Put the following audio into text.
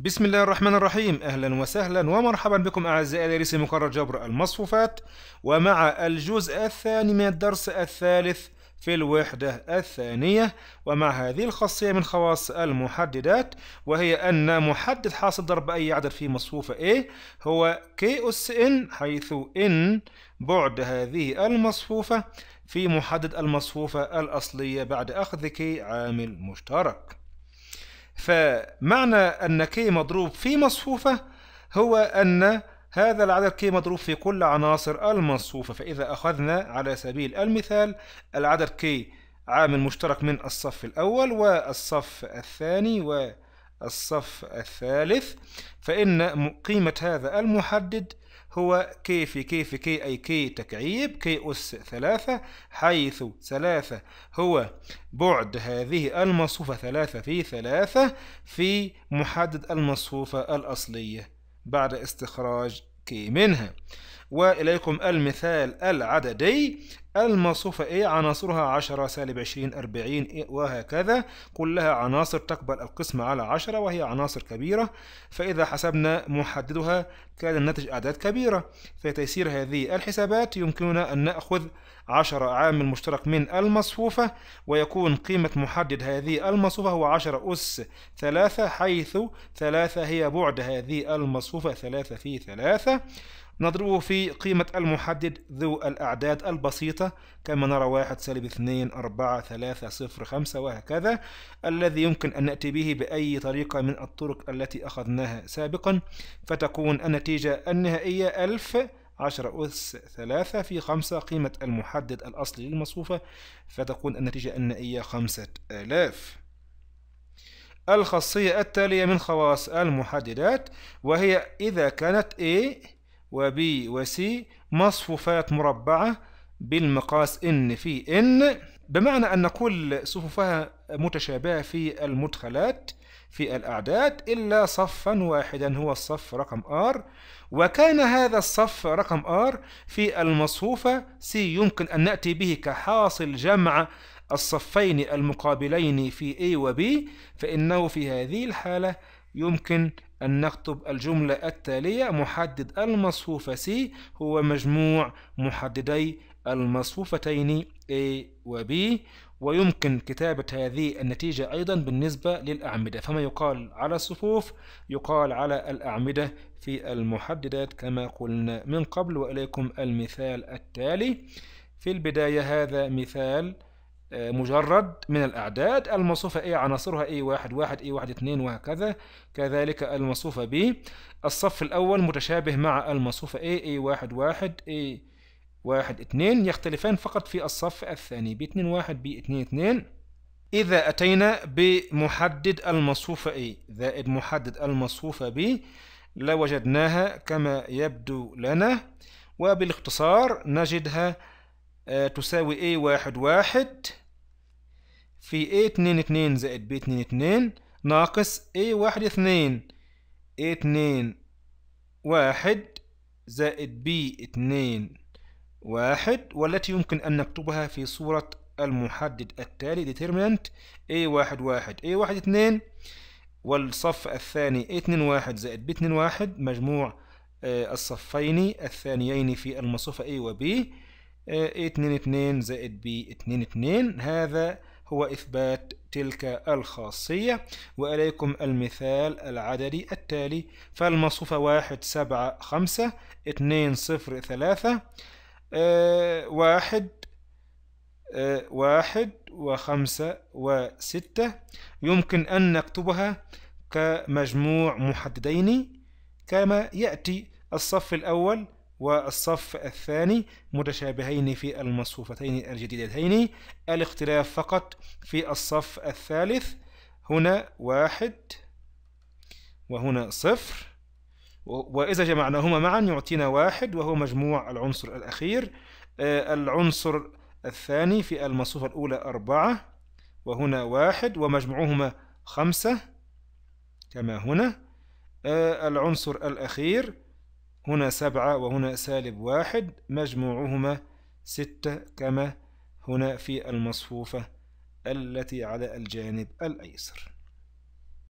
بسم الله الرحمن الرحيم اهلا وسهلا ومرحبا بكم اعزائي دارسي مقرر جبر المصفوفات ومع الجزء الثاني من الدرس الثالث في الوحدة الثانية ومع هذه الخاصية من خواص المحددات وهي أن محدد حاصل ضرب أي عدد في مصفوفة A هو كي أس ان حيث إن بعد هذه المصفوفة في محدد المصفوفة الأصلية بعد أخذ كي عامل مشترك فمعنى أن كي مضروب في مصفوفة هو أن هذا العدد كي مضروب في كل عناصر المصفوفة فإذا أخذنا على سبيل المثال العدد كي عامل مشترك من الصف الأول والصف الثاني والثاني الصف الثالث فإن قيمة هذا المحدد هو كي في كي في كي أي كي تكعيب كي أس ثلاثة حيث ثلاثة هو بعد هذه المصفوفة ثلاثة في ثلاثة في محدد المصفوفة الأصلية بعد استخراج كي منها وإليكم المثال العددي المصفوفة إيه؟ A عناصرها 10 سالب 20 40 إيه؟ وهكذا كلها عناصر تقبل القسمة على 10 وهي عناصر كبيرة فإذا حسبنا محددها كان الناتج أعداد كبيرة في تيسير هذه الحسابات يمكننا أن نأخذ 10 عامل مشترك من المصفوفة ويكون قيمة محدد هذه المصفوفة هو 10 أس 3 حيث 3 هي بعد هذه المصفوفة 3 في 3 نضربه في قيمة المحدد ذو الأعداد البسيطة كما نرى واحد سالب اثنين أربعة ثلاثة صفر خمسة وهكذا الذي يمكن أن نأتي به بأي طريقة من الطرق التي أخذناها سابقا فتكون النتيجة النهائية ألف عشرة أس ثلاثة في خمسة قيمة المحدد الأصلي للمصفوفة فتكون النتيجة النهائية خمسة آلاف الخاصية التالية من خواص المحددات وهي إذا كانت A وبي وسي مصفوفات مربعة بالمقاس N في N بمعنى أن كل صفوفها متشابهة في المدخلات في الأعداد إلا صفا واحدا هو الصف رقم R وكان هذا الصف رقم R في المصفوفة C يمكن أن نأتي به كحاصل جمع الصفين المقابلين في A و B فإنه في هذه الحالة يمكن أن نكتب الجملة التالية محدد المصفوفة C هو مجموع محددي المصفوفتين A و B ويمكن كتابة هذه النتيجة أيضا بالنسبة للأعمدة فما يقال على الصفوف يقال على الأعمدة في المحددات كما قلنا من قبل وإليكم المثال التالي في البداية هذا مثال آه، مجرد من الأعداد الموصوفة إيه؟ A عناصرها A1 1 A1 2 وهكذا كذلك الموصوفة B الصف الأول متشابه مع الموصوفة A A1 1 A1 2 يختلفان فقط في الصف الثاني B2 1 B2 2 إذا أتينا بمحدد المصفوفة إيه؟ A زائد محدد المصفوفة B لوجدناها كما يبدو لنا وبالاختصار نجدها آه، تساوي A واحد واحد في A اتنين اتنين زائد B اتنين اتنين ناقص A واحد اتنين A اتنين واحد زائد B اتنين واحد والتي يمكن أن نكتبها في صورة المحدد التالي determinant A واحد واحد A واحد اتنين والصف الثاني A اتنين واحد زائد B اتنين واحد مجموع آه، الصفين الثانيين في المصفة A و B a 2 2 زائد ب 2 2 هذا هو إثبات تلك الخاصية وإليكم المثال العددي التالي فالمصفوفة واحد سبعة خمسة 2 صفر ثلاثة 1 آه، واحد و آه، واحد وخمسة وستة يمكن أن نكتبها كمجموع محددين كما يأتي الصف الأول والصف الثاني متشابهين في المصفوفتين الجديدتين الاختلاف فقط في الصف الثالث هنا واحد وهنا صفر وإذا جمعناهما معا يعطينا واحد وهو مجموع العنصر الأخير آه، العنصر الثاني في المصفوفة الأولى أربعة وهنا واحد ومجموعهما خمسة كما هنا آه، العنصر الأخير هنا سبعة وهنا سالب واحد مجموعهما ستة كما هنا في المصفوفة التي على الجانب الأيسر